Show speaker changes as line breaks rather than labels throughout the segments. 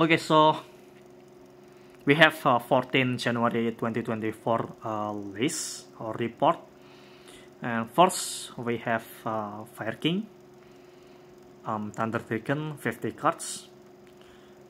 Okay, so we have uh, 14 January 2024 uh, list or report. And first, we have uh, Fire King, um, Thunder Dragon, 50 cards.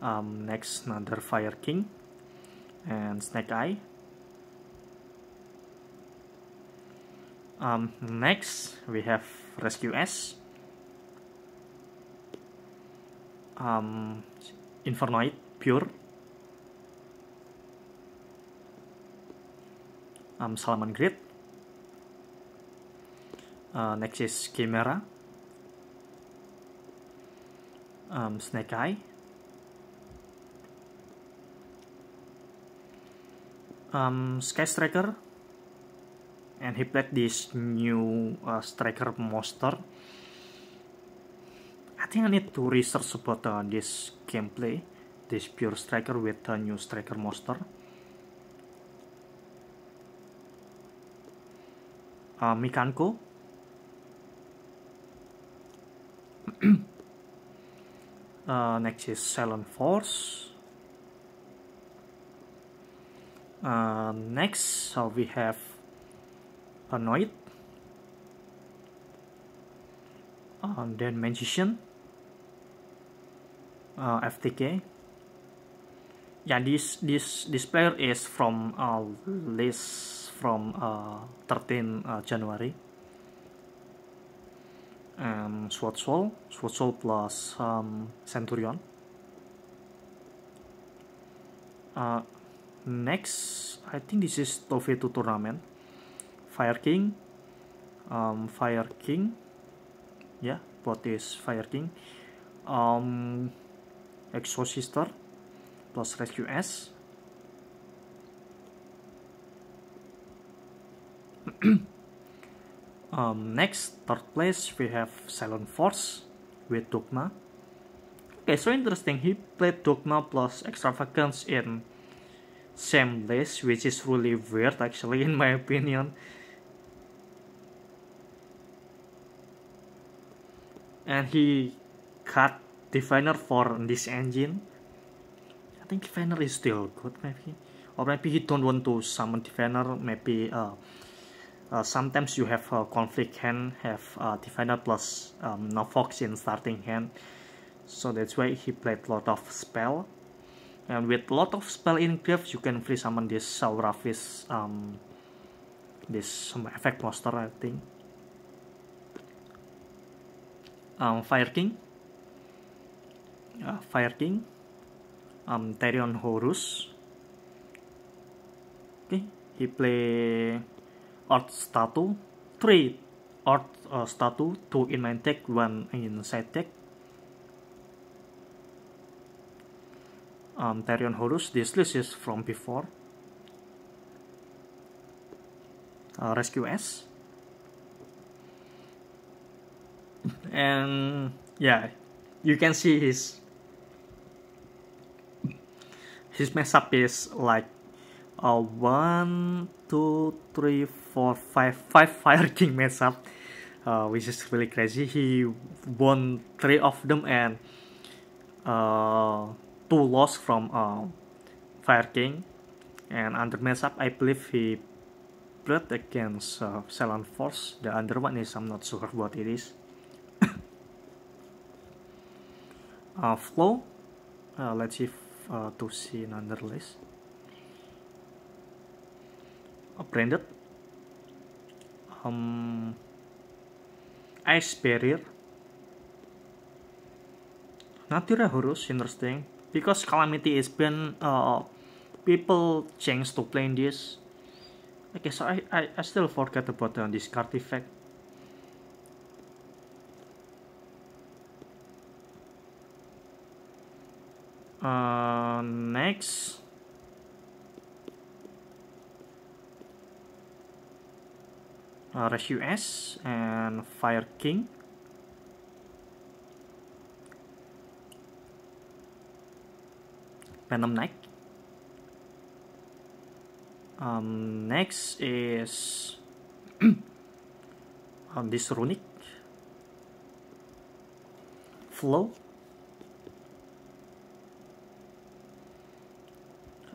Um, next, another Fire King and Snake Eye. Um, next, we have Rescue S. Um, Infernoid Pure um, Salaman Grid uh, next is Chimera um, Snake Eye um, Sky Striker and he played this new uh, Striker monster I think I need to research about uh, this gameplay, this pure striker with the new striker monster. Uh, Mikanko. uh, next is Silent Force. Uh, next, so we have Annoyed. Uh, then Magician uh, FTK. Yeah, this this this player is from uh, list from uh, 13 uh, January. Um, Sword Soul, plus um, Centurion. Uh, next, I think this is to tournament. Fire King, um, Fire King, yeah, what is Fire King? Um, exosistor plus rescue S um, next third place we have silent force with dogma okay so interesting he played dogma plus extravagance in same list which is really weird actually in my opinion and he cut Definer for this engine. I think definer is still good maybe. Or maybe he don't want to summon definer. Maybe uh, uh, sometimes you have a conflict hand, have uh, definer plus um, fox in starting hand. So that's why he played lot of spell. And with lot of spell in grave, you can free summon this Saurafis, um, this some effect monster I think. Um, Fire King uh, Fire King, um, Tyrion Horus. Okay, he play Art Statue, three Art uh, Statue, two in main tech, one in side tech. Um, Tyrion Horus, this list is from before. Uh, Rescue S. and yeah, you can see his his mess up is like uh, one, two, three, four, five, five Fire King mess up, uh, which is really crazy. He won three of them and uh, two loss from uh, Fire King. And under mess up, I believe he played against uh, Ceylon Force. The other one is I'm not sure what it is. uh, flow. Uh, let's see. uh, to see another list branded um, ice barrier Natura Horus interesting because calamity is been uh, people change to playing this okay so I, I, I still forget about uh, this artifact Uh, next uh, rescue S and fire king Venom Knight um, next is um, this uh, runic flow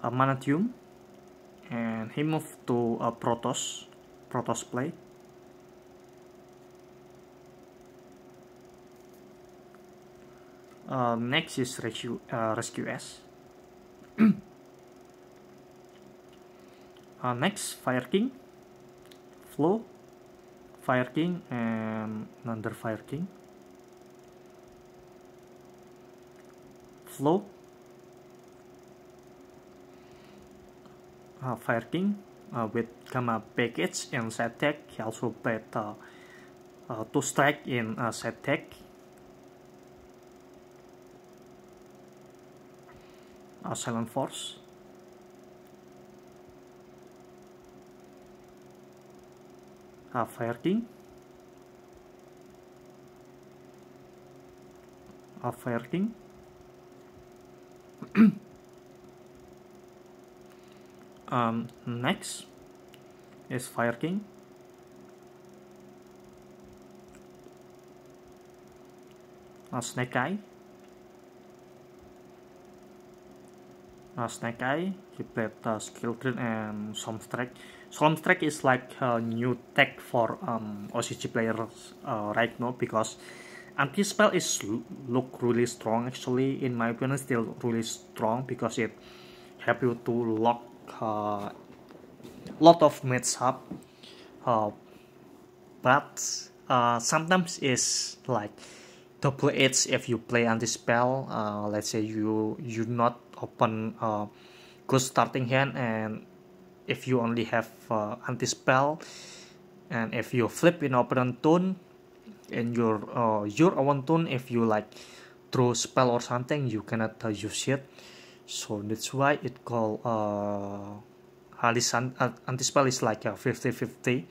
a uh, Manatium and he moved to a uh, Protoss, Protoss play. Uh, next is Rescue, uh, Rescue S. uh, next, Fire King, Flow, Fire King, and another Fire King. Flow, uh, King uh, with gamma package in setTech. He also played uh, uh, two strike in uh, setTech. Uh, Silent Force. Uh, Fire King. Uh, Fire King. um, next is Fire King a Snake Eye a Snake Eye he played the skill tree and um, Stormstrike Stormstrike is like a new tech for um, OCG players uh, right now because anti-spell is look really strong actually in my opinion still really strong because it help you to lock uh, lot of mishap uh, but uh, sometimes it's like double edge if you play anti-spell uh, let's say you you not open a uh, good starting hand and if you only have uh, anti-spell and if you flip in opponent tune in your uh, your own tune if you like throw spell or something you cannot uh, use it so that's why it called uh, Halisan uh, Antispell is like a 50-50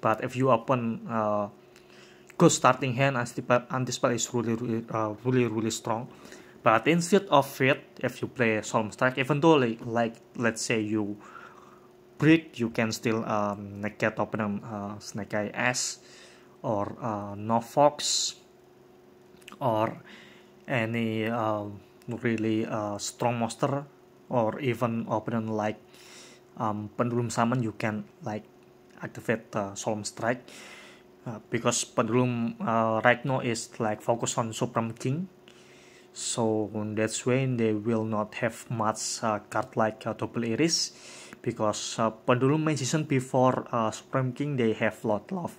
but if you open uh, good starting hand Antispell, Antispell is really really, uh, really really strong but instead of it if you play Solemn Strike even though like, like let's say you break you can still um, get open um, uh, Snake Eye S or uh, No Fox or any uh, really a uh, strong monster or even opponent like um, Pendulum Summon, you can like activate the Solemn Strike uh, because Pendulum uh, right now is like focus on Supreme King. So that's why they will not have much uh, card like uh, Double Iris because uh, Pendulum main season before uh, Supreme King they have lot of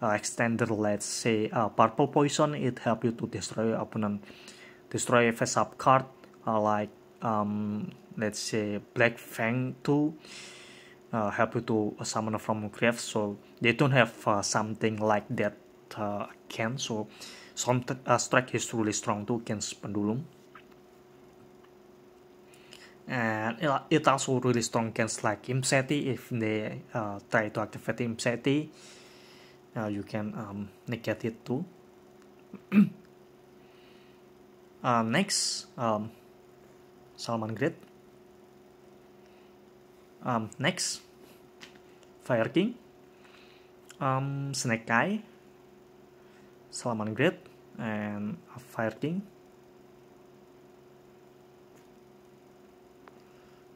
uh, extender let's say uh, Purple Poison it help you to destroy your opponent destroy a face up card uh, like um, let's say Black Fang 2 uh, help you to summon from grave so they don't have uh, something like that uh, can so some uh, strike is really strong too against Pendulum and it also really strong against like Imseti if they uh, try to activate Imseti uh, you can um, negate it too Uh, next, um, Salman Great Um, next, Fire King. Um, Snake Kai. Salman Great And Fire King.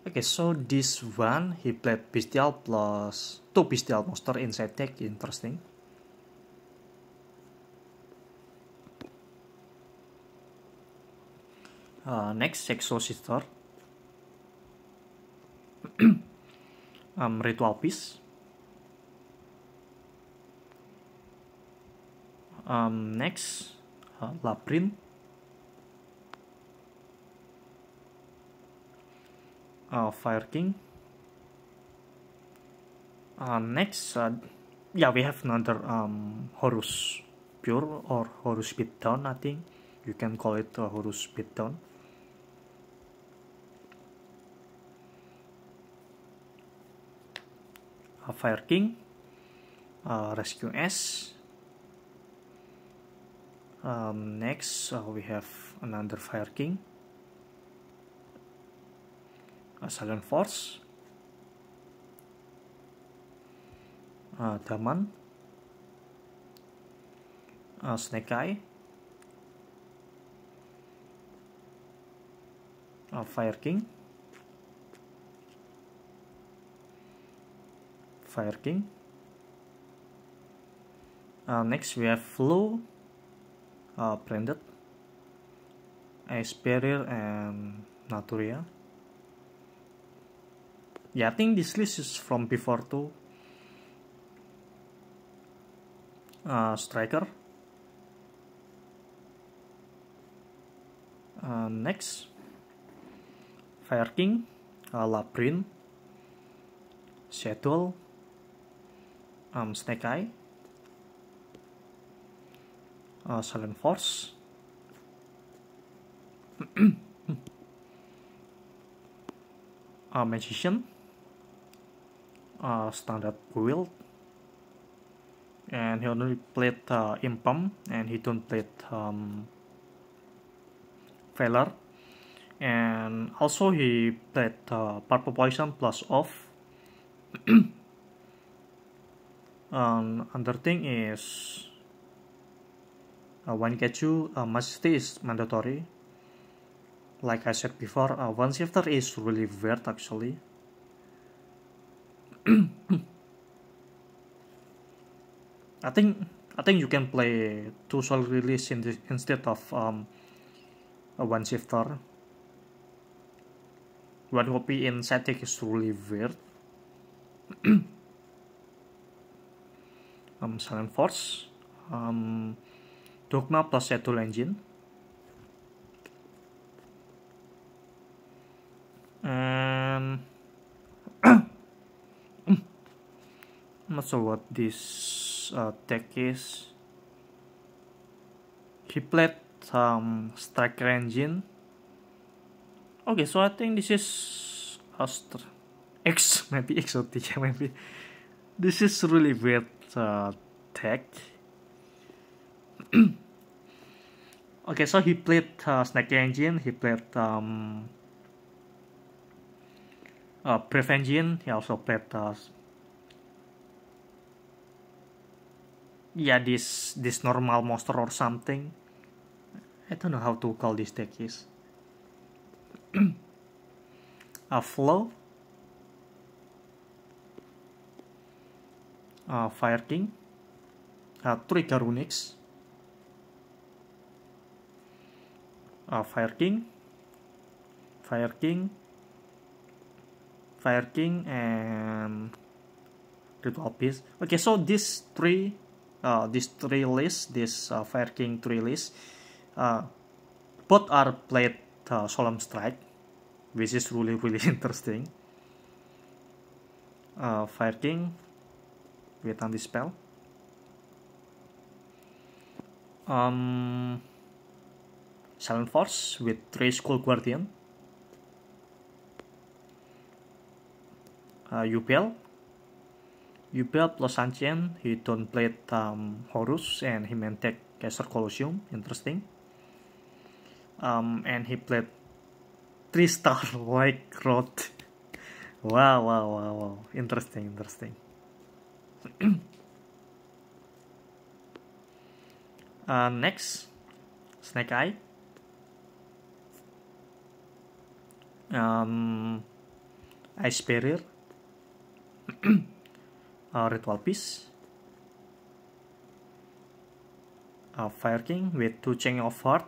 Okay, so this one, he played Bestial plus two Bestial Monster inside deck. Interesting. uh, next exorcistor um, ritual peace um, next uh, labyrinth uh, fire king uh, next uh, yeah we have another um, horus pure or horus beatdown i think you can call it a uh, horus beatdown Fire King, uh, Rescue S. Um, next, uh, we have another Fire King, a uh, Silent Force, uh, Daman, uh, Snake Eye, uh, Fire King. Fire King. Uh, next we have Flow, uh, Branded, Ice Barrier, and Naturia. Yeah, I think this list is from before too. Uh, Striker. Uh, next, Fire King, uh, Labyrinth, Shadow um, stack i uh, silent force uh, magician uh, standard build and he only played uh, impum and he don't play um, Valor and also he played uh, purple poison plus off um, another thing is uh, when you uh, must stay is mandatory like I said before uh, one shifter is really weird actually I think I think you can play two soul release in this, instead of um, a one shifter one copy in static is really weird um, Silent Force, um, Dogma plus Shadow Engine. And I'm not sure what this uh, deck is. He played um, Striker Engine. Okay, so I think this is Astra. X, maybe X or T, maybe. this is really weird uh, tech. okay, so he played uh, Snake Engine, he played um, uh, Pref Engine, he also played uh, yeah this this normal monster or something. I don't know how to call this deck is. A flow uh, Fire King, uh, Trigger Unix, uh, Fire King, Fire King, Fire King, and Ritual Office. Okay, so these three, uh, these three lists, this uh, Fire King three lists, uh, both are played uh, Solemn Strike, which is really really interesting. Uh, Fire King, With on this spell. Um, Silent Force with three school Guardian. Uh, Upel. Upel plus Ancient, he don't play um, Horus and he meant take Caster Colosseum, interesting. Um, and he played three star White Rod. wow, wow, wow, wow, interesting, interesting. uh, next, Snake Eye. Um, Ice Barrier. uh, Ritual Piece. Uh, Fire King with 2 Chain of Heart.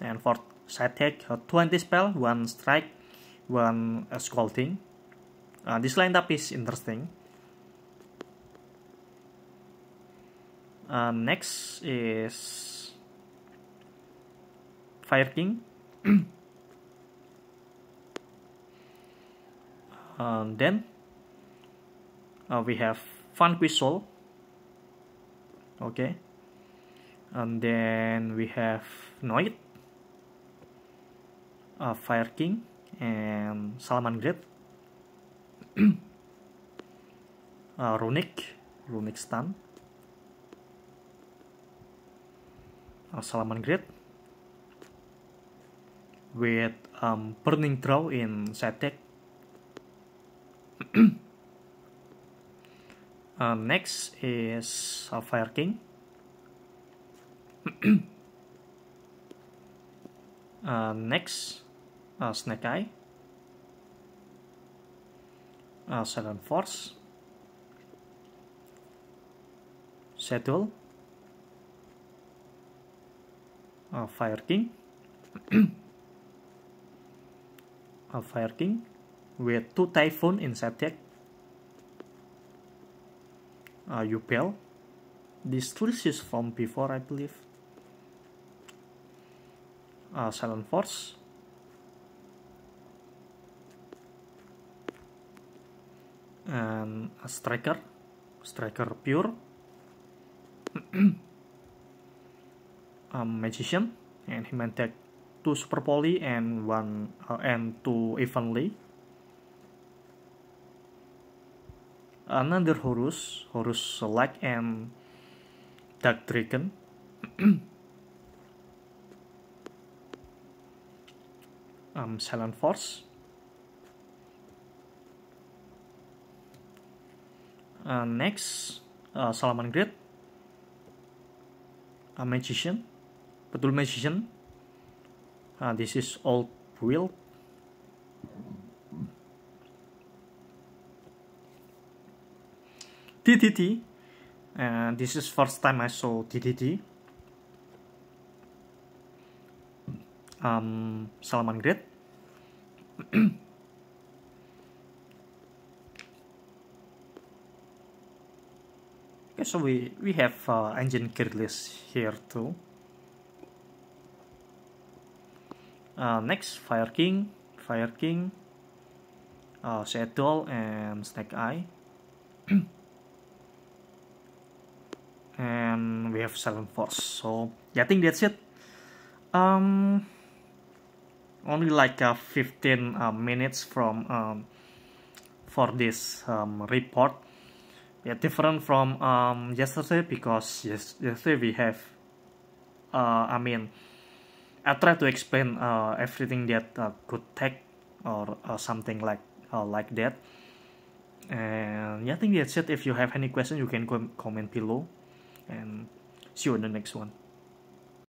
And for side take uh, 20 spell, 1 strike, 1 uh, scolding. Uh, this lineup is interesting. Um, next is Fire King. um, then uh, we have Funquisol. Okay. And then we have Noid, uh, Fire King, and Salaman Great. uh, Runic, Runic Stun. uh, Salaman grid with um, burning draw in septic. uh, next is a Fire King. uh, next, uh, Snake Eye. Uh, Silent Force. Settle. uh, Fire King a uh, Fire King with two Typhoon in deck uh, you this tourist is from before I believe uh, Silent Force and a Striker Striker Pure um, magician and he meant that two super poly and one uh, and two evenly another horus horus select and dark dragon um, silent force uh, next uh, Salaman Grid, a magician, Patulmation. Uh, ah, this is all built. DDT. Uh, ah, this is first time I saw TTT Um, Salman Grid. okay, so we, we have uh, engine gear list here too. Uh, next, Fire King, Fire King, uh, Shadow, and Snake Eye. and we have Seven Force. So, yeah, I think that's it. Um, only like uh, 15 uh, minutes from um, for this um, report. Yeah, different from um, yesterday because yes, yesterday we have, uh, I mean, I try to explain uh, everything that uh, could take or uh, something like uh, like that. And yeah, I think that's it. If you have any question, you can com comment below. And see you in the next one.